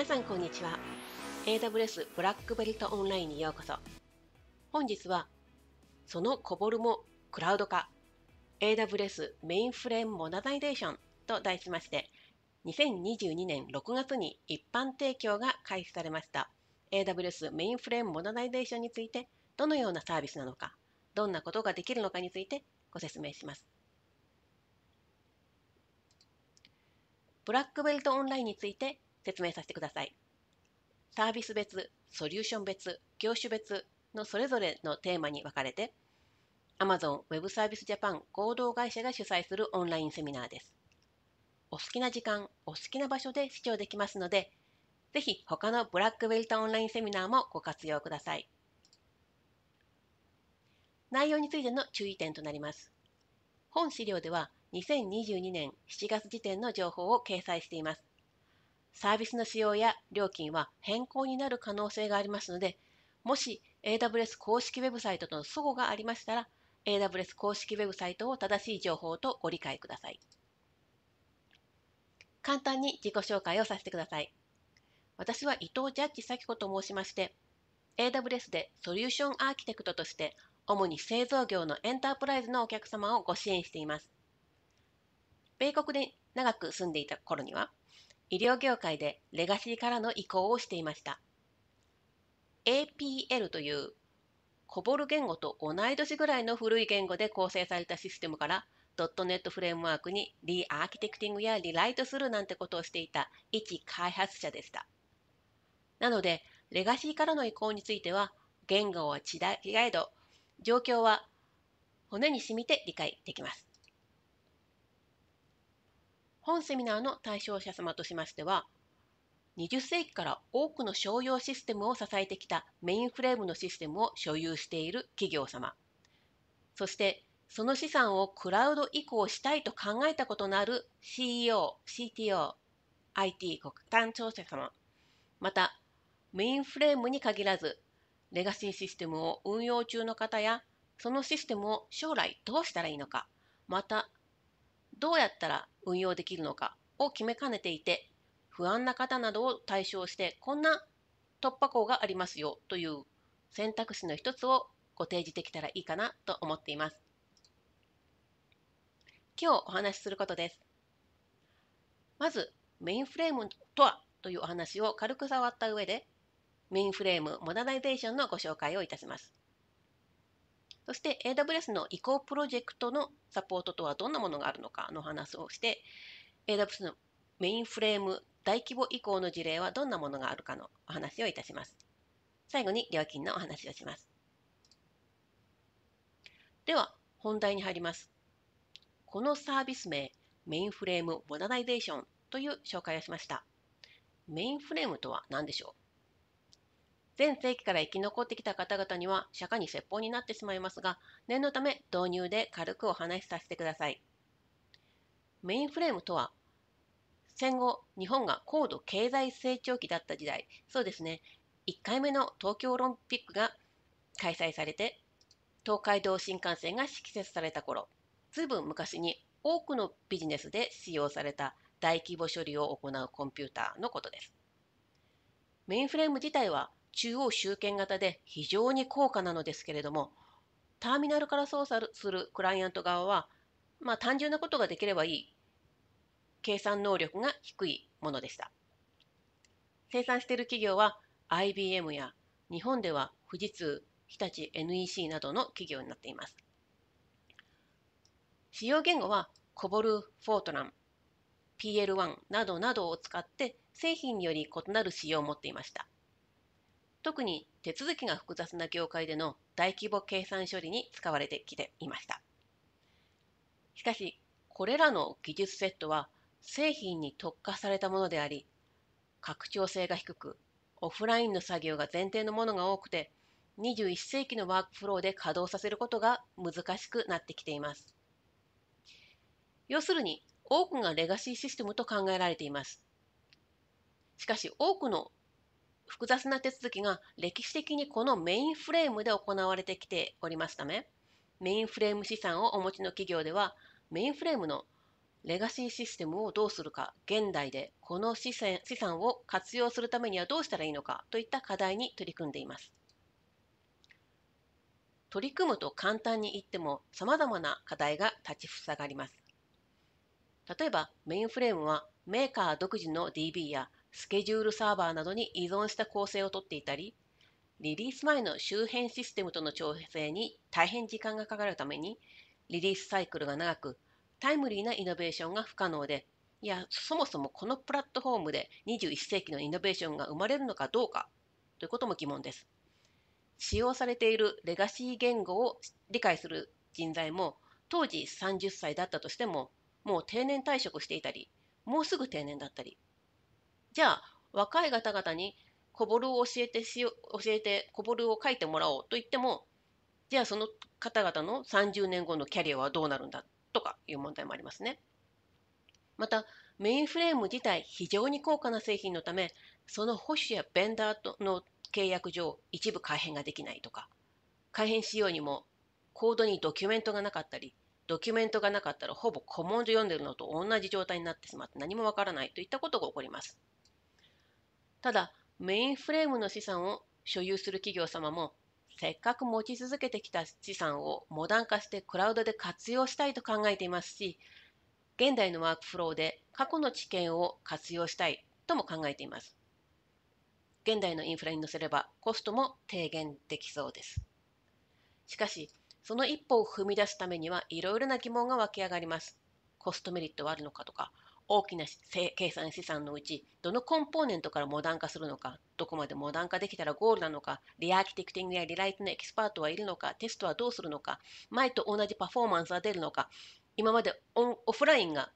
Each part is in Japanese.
皆さんこんにちは。AWS ブラックベルトオンラインにようこそ。本日は、そのこぼるもクラウド化、AWS メインフレームモダナイゼーションと題しまして、2022年6月に一般提供が開始されました AWS メインフレームモダナイゼーションについて、どのようなサービスなのか、どんなことができるのかについてご説明します。ブラックベルトオンラインについて説明させてください。サービス別、ソリューション別、業種別のそれぞれのテーマに分かれて、Amazon Web Service Japan 合同会社が主催するオンラインセミナーです。お好きな時間、お好きな場所で視聴できますので、ぜひ他のブラックベルトオンラインセミナーもご活用ください。内容についての注意点となります。本資料では2022年7月時点の情報を掲載しています。サービスの使用や料金は変更になる可能性がありますので、もし AWS 公式ウェブサイトとの齟齬がありましたら、AWS 公式ウェブサイトを正しい情報とご理解ください。簡単に自己紹介をさせてください。私は伊藤ジャッジ咲子と申しまして、AWS でソリューションアーキテクトとして、主に製造業のエンタープライズのお客様をご支援しています。米国で長く住んでいた頃には、医療業界でレガシーからの移行をしていました。APL というコボル言語と同い年ぐらいの古い言語で構成されたシステムからドットネットフレームワークにリアーキテクティングやリライトするなんてことをしていた一開発者でした。なので、レガシーからの移行については、言語は違えど、状況は骨に染みて理解できます。本セミナーの対象者様としましては、20世紀から多くの商用システムを支えてきたメインフレームのシステムを所有している企業様、そしてその資産をクラウド移行したいと考えたことのある CEO、CTO、IT 国担当者様、またメインフレームに限らず、レガシーシステムを運用中の方や、そのシステムを将来どうしたらいいのか、またどうやったら運用できるのかを決めかねていて不安な方などを対象してこんな突破口がありますよという選択肢の一つをご提示できたらいいかなと思っています。今日お話しすることです。まずメインフレームとはというお話を軽く触った上でメインフレームモダナイゼーションのご紹介をいたします。そして AWS の移行プロジェクトのサポートとはどんなものがあるのかの話をして、AWS のメインフレーム大規模移行の事例はどんなものがあるかのお話をいたします。最後に料金のお話をします。では、本題に入ります。このサービス名、メインフレームモダライゼーションという紹介をしました。メインフレームとは何でしょう全世紀から生き残ってきた方々には釈迦に説法になってしまいますが、念のため導入で軽くお話しさせてください。メインフレームとは、戦後、日本が高度経済成長期だった時代、そうですね、1回目の東京オリンピックが開催されて、東海道新幹線が敷設された頃、ずいぶん昔に多くのビジネスで使用された大規模処理を行うコンピューターのことです。メインフレーム自体は中央集権型で非常に高価なのですけれどもターミナルから操作するクライアント側は、まあ、単純なことができればいい計算能力が低いものでした生産している企業は IBM や日本では富士通日立 NEC などの企業になっています使用言語はコボル・フォートラン PL1 などなどを使って製品により異なる仕様を持っていました特に手続きが複雑な業界での大規模計算処理に使われてきていました。しかし、これらの技術セットは製品に特化されたものであり、拡張性が低く、オフラインの作業が前提のものが多くて、21世紀のワークフローで稼働させることが難しくなってきています。要するに、多くがレガシーシステムと考えられています。しかし、多くの複雑な手続きが歴史的にこのメインフレームで行われてきておりますためメインフレーム資産をお持ちの企業ではメインフレームのレガシーシステムをどうするか現代でこの資産資産を活用するためにはどうしたらいいのかといった課題に取り組んでいます取り組むと簡単に言ってもさまざまな課題が立ちふさがります例えばメインフレームはメーカー独自の DB やスケジュールサーバーなどに依存した構成をとっていたり、リリース前の周辺システムとの調整に大変時間がかかるために、リリースサイクルが長く、タイムリーなイノベーションが不可能で、いや、そもそもこのプラットフォームで21世紀のイノベーションが生まれるのかどうかということも疑問です。使用されているレガシー言語を理解する人材も、当時30歳だったとしても、もう定年退職していたり、もうすぐ定年だったり、じゃあ若い方々にこぼルを教えてしよ教えてこぼルを書いてもらおうと言ってもじゃあその方々の30年後のキャリアはどうなるんだとかいう問題もありますね。またメインフレーム自体非常に高価な製品のためその保守やベンダーとの契約上一部改変ができないとか改変しようにもコードにドキュメントがなかったりドキュメントがなかったらほぼ古文書読んでるのと同じ状態になってしまって何もわからないといったことが起こります。ただ、メインフレームの資産を所有する企業様も、せっかく持ち続けてきた資産をモダン化してクラウドで活用したいと考えていますし、現代のワークフローで過去の知見を活用したいとも考えています。現代のインフラに乗せればコストも低減できそうです。しかし、その一歩を踏み出すためにはいろいろな疑問が湧き上がります。コストメリットはあるのかとか、大きな計算資産のうちどのコンポーネントからモダン化するのかどこまでモダン化できたらゴールなのかリアーキテクティングやリライトのエキスパートはいるのかテストはどうするのか前と同じパフォーマンスは出るのか今までオンオフラインが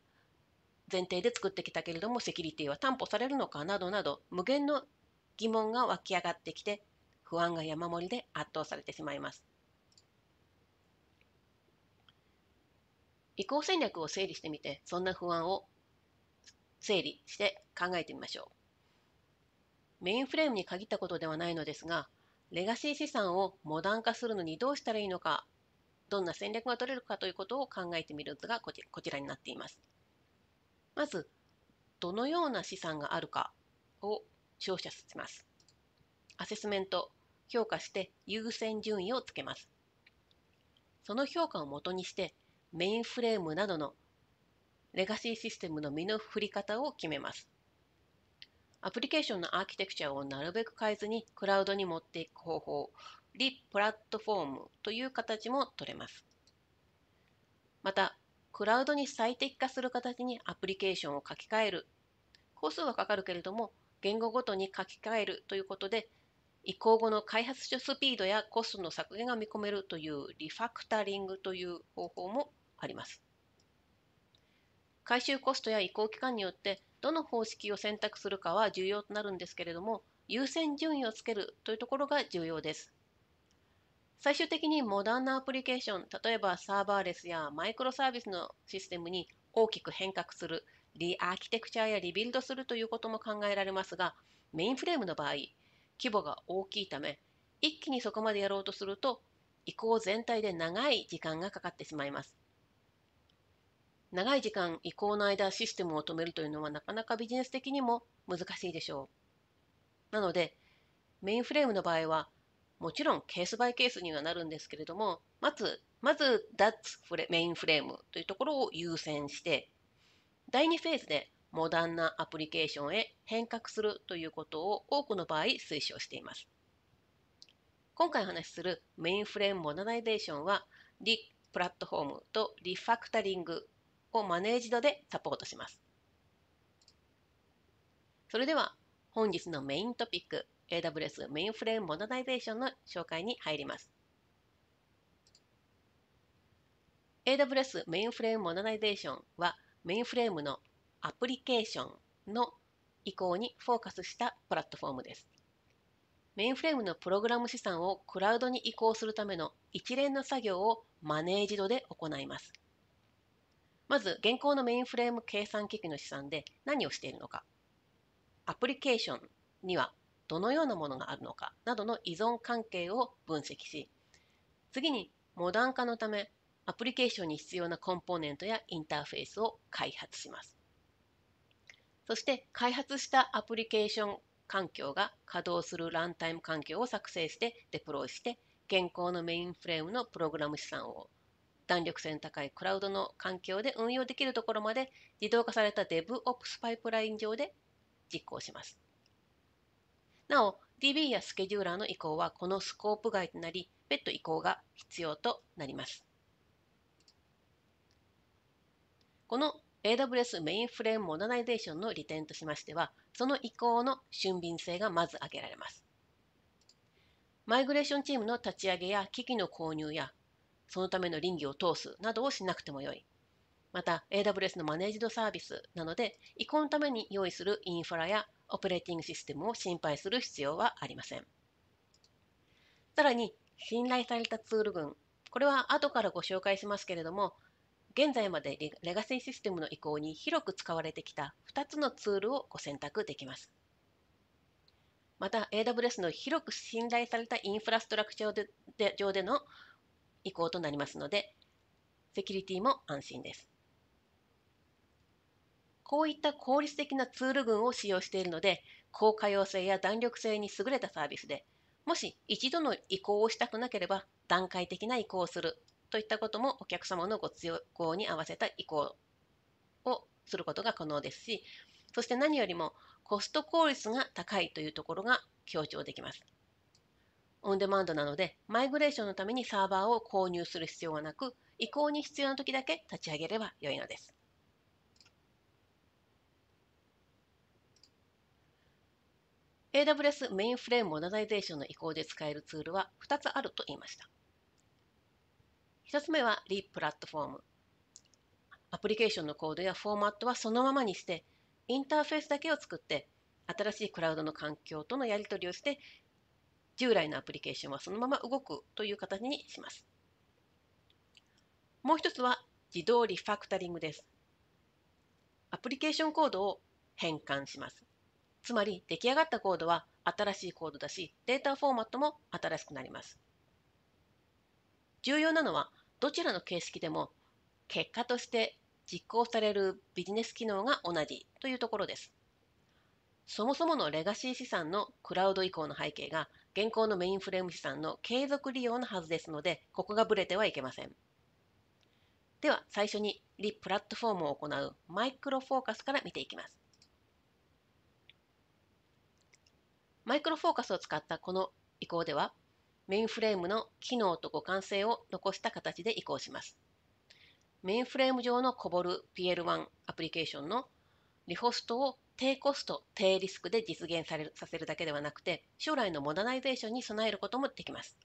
前提で作ってきたけれどもセキュリティは担保されるのかなどなど無限の疑問が湧き上がってきて不安が山盛りで圧倒されてしまいます。移行戦略を整理してみてそんな不安を整理して考えてみましょう。メインフレームに限ったことではないのですが、レガシー資産をモダン化するのにどうしたらいいのか、どんな戦略が取れるかということを考えてみる図がこちこちらになっています。まず、どのような資産があるかを照射させます。アセスメント、評価して優先順位をつけます。その評価をもとにして、メインフレームなどのレガシーシステムの身の振り方を決めます。アプリケーションのアーキテクチャをなるべく変えずにクラウドに持っていく方法、リプラットフォームという形も取れます。また、クラウドに最適化する形にアプリケーションを書き換える。工数はかかるけれども、言語ごとに書き換えるということで、移行後の開発スピードやコストの削減が見込めるというリファクタリングという方法もあります。回収コストや移行期間によってどの方式を選択するかは重要となるんですけれども優先順位をつけるというところが重要です。最終的にモダンなアプリケーション例えばサーバーレスやマイクロサービスのシステムに大きく変革するリアーキテクチャやリビルドするということも考えられますがメインフレームの場合規模が大きいため一気にそこまでやろうとすると移行全体で長い時間がかかってしまいます。長い時間移行の間システムを止めるというのはなかなかビジネス的にも難しいでしょう。なのでメインフレームの場合はもちろんケースバイケースにはなるんですけれどもまずまず That's メインフレームというところを優先して第2フェーズでモダンなアプリケーションへ変革するということを多くの場合推奨しています。今回お話しするメインフレームモダナイゼーションはリプラットフォームとリファクタリングをマネージドでサポートします。それでは本日のメイントピック AWS メインフレームモダナイゼーションの紹介に入ります。AWS メインフレームモダナイゼーションはメインフレームのアプリケーションの移行にフォーカスしたプラットフォームです。メインフレームのプログラム資産をクラウドに移行するための一連の作業をマネージドで行います。まず現行のメインフレーム計算機器の試算で何をしているのか、アプリケーションにはどのようなものがあるのかなどの依存関係を分析し、次にモダン化のためアプリケーションに必要なコンポーネントやインターフェースを開発します。そして開発したアプリケーション環境が稼働するランタイム環境を作成してデプロイして現行のメインフレームのプログラム資産を弾力性の高いクラウドの環境で運用できるところまで自動化された DevOps パイプライン上で実行します。なお、DB やスケジューラーの移行はこのスコープ外となり、別途移行が必要となります。この AWS メインフレームモダナイゼーションの利点としましては、その移行の俊敏性がまず挙げられます。マイグレーションチームの立ち上げや機器の購入やそのための倫理を通すなどをしなくてもよい。また、AWS のマネージドサービスなので、移行のために用意するインフラやオペレーティングシステムを心配する必要はありません。さらに、信頼されたツール群。これは後からご紹介しますけれども、現在までレガシーシステムの移行に広く使われてきた2つのツールをご選択できます。また、AWS の広く信頼されたインフラストラクチャーで上での移行となりますので、セキュリティも安心です。こういった効率的なツール群を使用しているので、高可用性や弾力性に優れたサービスで、もし一度の移行をしたくなければ段階的な移行をするといったこともお客様のご要望に合わせた移行をすることが可能ですし、そして何よりもコスト効率が高いというところが強調できます。オンデマンドなので、マイグレーションのためにサーバーを購入する必要はなく、移行に必要な時だけ立ち上げれば良いのです。AWS メインフレームモダナイゼーションの移行で使えるツールは2つあると言いました。1つ目はリプラットフォーム。アプリケーションのコードやフォーマットはそのままにして、インターフェースだけを作って、新しいクラウドの環境とのやり取りをして、従来のアプリケーションはそのまま動くという形にします。もう一つは自動リファクタリングです。アプリケーションコードを変換します。つまり出来上がったコードは新しいコードだし、データフォーマットも新しくなります。重要なのは、どちらの形式でも結果として実行されるビジネス機能が同じというところです。そもそものレガシー資産のクラウド移行の背景が現行のメインフレーム資産の継続利用のはずですので、ここがブレてはいけません。では、最初にリプラットフォームを行うマイクロフォーカスから見ていきます。マイクロフォーカスを使ったこの移行では、メインフレームの機能と互換性を残した形で移行します。メインフレーム上のコボル PL1 アプリケーションのリホストを低コスト、低リスクで実現されるさせるだけではなくて、将来のモダナイゼーションに備えることもできます。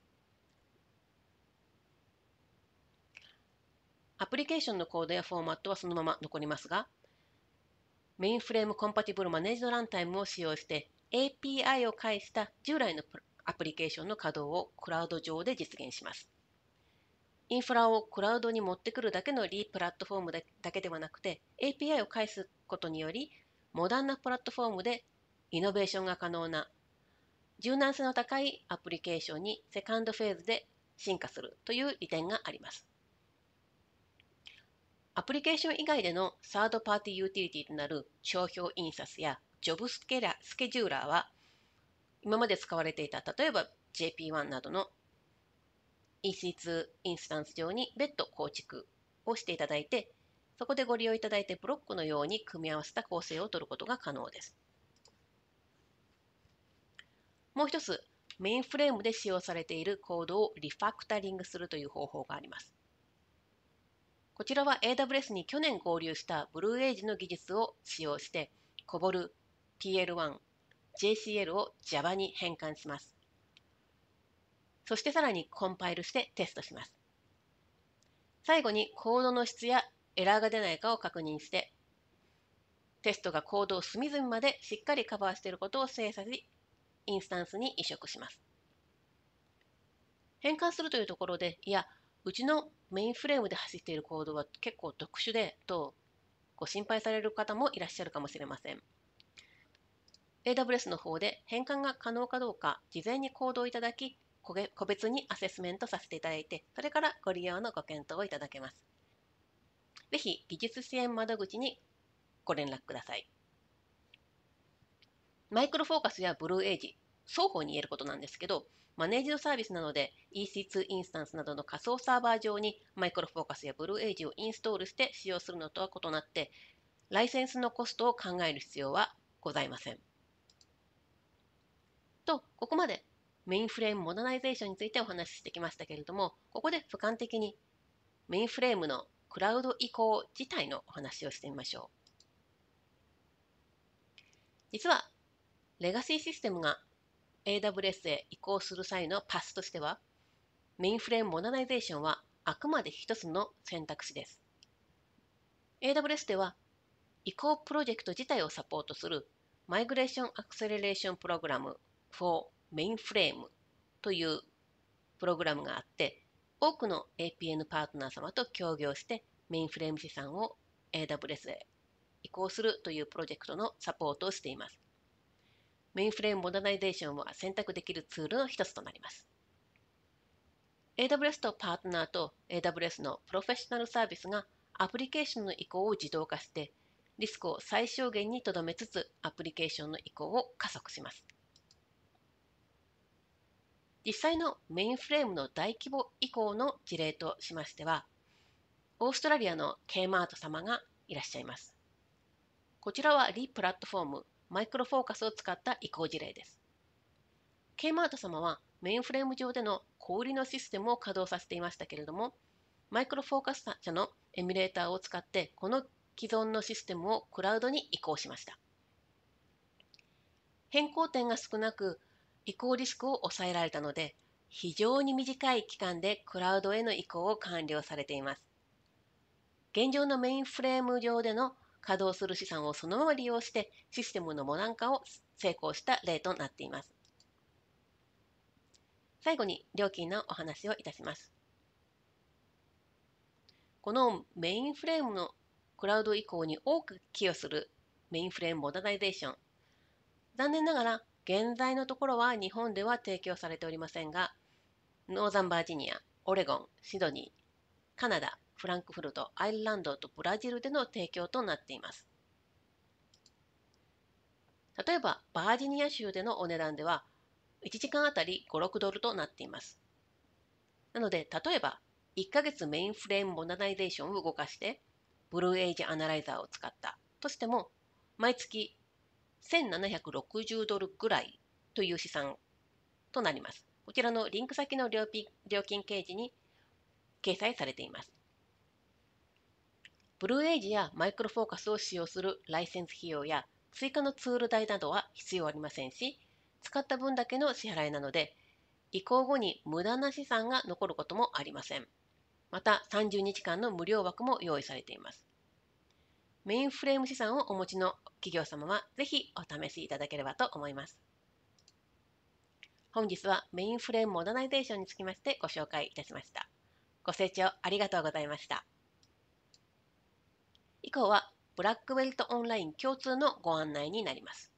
アプリケーションのコードやフォーマットはそのまま残りますが、メインフレームコンパティブルマネージドランタイムを使用して API を介した従来のアプリケーションの稼働をクラウド上で実現します。インフラをクラウドに持ってくるだけのリープラットフォームだけではなくて API を介すことによりモダンなプラットフォームでイノベーションが可能な柔軟性の高いアプリケーションにセカンドフェーズで進化するという利点があります。アプリケーション以外でのサードパーティーユーティリティとなる商標印刷やジョブスケラスケジューラーは今まで使われていた例えば JP1 などの EC2 インスタンス上に別途構築をしていただいてそこでご利用いただいてブロックのように組み合わせた構成を取ることが可能です。もう一つ、メインフレームで使用されているコードをリファクタリングするという方法があります。こちらは AWS に去年合流したブルーエ g ジの技術を使用して、コボル、PL1、JCL を Java に変換します。そしてさらにコンパイルしてテストします。最後にコードの質やエラーが出ないかを確認して、テストがコードを隅々までしっかりカバーしていることを精査し、インスタンスに移植します。変換するというところで、いや、うちのメインフレームで走っているコードは結構特殊で、とご心配される方もいらっしゃるかもしれません。AWS の方で変換が可能かどうか事前に行動いただき個別にアセスメントさせていただいてそれからご利用のご検討をいただけます。ぜひ技術支援窓口にご連絡ください。マイクロフォーカスやブルーエイジ、双方に言えることなんですけど、マネージドサービスなので EC2 インスタンスなどの仮想サーバー上にマイクロフォーカスやブルーエイジをインストールして使用するのとは異なって、ライセンスのコストを考える必要はございません。と、ここまでメインフレームモダナイゼーションについてお話ししてきましたけれども、ここで俯瞰的にメインフレームのクラウド移行自体のお話をしてみましょう。実は、レガシーシステムが AWS へ移行する際のパスとしては、メインフレームモダナイゼーションはあくまで一つの選択肢です。AWS では、移行プロジェクト自体をサポートするマイグレーションアクセレレーションプログラム for メインフレームというプログラムがあって、多くの APN パートナー様と協業してメインフレーム資産を AWS へ移行するというプロジェクトのサポートをしています。メインフレームモダナイゼーションは選択できるツールの一つとなります。AWS とパートナーと AWS のプロフェッショナルサービスがアプリケーションの移行を自動化してリスクを最小限にとどめつつアプリケーションの移行を加速します。実際のメインフレームの大規模移行の事例としましては、オーストラリアの K マート様がいらっしゃいます。こちらはリプラットフォーム、マイクロフォーカスを使った移行事例です。K マート様はメインフレーム上での小売りのシステムを稼働させていましたけれども、マイクロフォーカス社のエミュレーターを使ってこの既存のシステムをクラウドに移行しました。変更点が少なく移行リスクを抑えられたので、非常に短い期間でクラウドへの移行を完了されています。現状のメインフレーム上での稼働する資産をそのまま利用してシステムのモダン化を成功した例となっています。最後に料金のお話をいたします。このメインフレームのクラウド移行に多く寄与するメインフレームモダナイゼーション。残念ながら現在のところは日本では提供されておりませんが、ノーザンバージニア、オレゴン、シドニー、カナダ、フランクフルト、アイルランドとブラジルでの提供となっています。例えば、バージニア州でのお値段では、1時間あたり5、6ドルとなっています。なので、例えば、1ヶ月メインフレームモダナイゼーションを動かして、ブルーエイジアナライザーを使ったとしても、毎月1760ドルぐらいという試算となります。こちらのリンク先の料金ペーに掲載されています。ブルーエイジやマイクロフォーカスを使用するライセンス費用や追加のツール代などは必要ありませんし、使った分だけの支払いなので、移行後に無駄な資産が残ることもありません。また30日間の無料枠も用意されています。メインフレーム資産をお持ちの企業様はぜひお試しいただければと思います。本日はメインフレームモダナイゼーションにつきましてご紹介いたしました。ご清聴ありがとうございました。以降はブラックウェルトオンライン共通のご案内になります。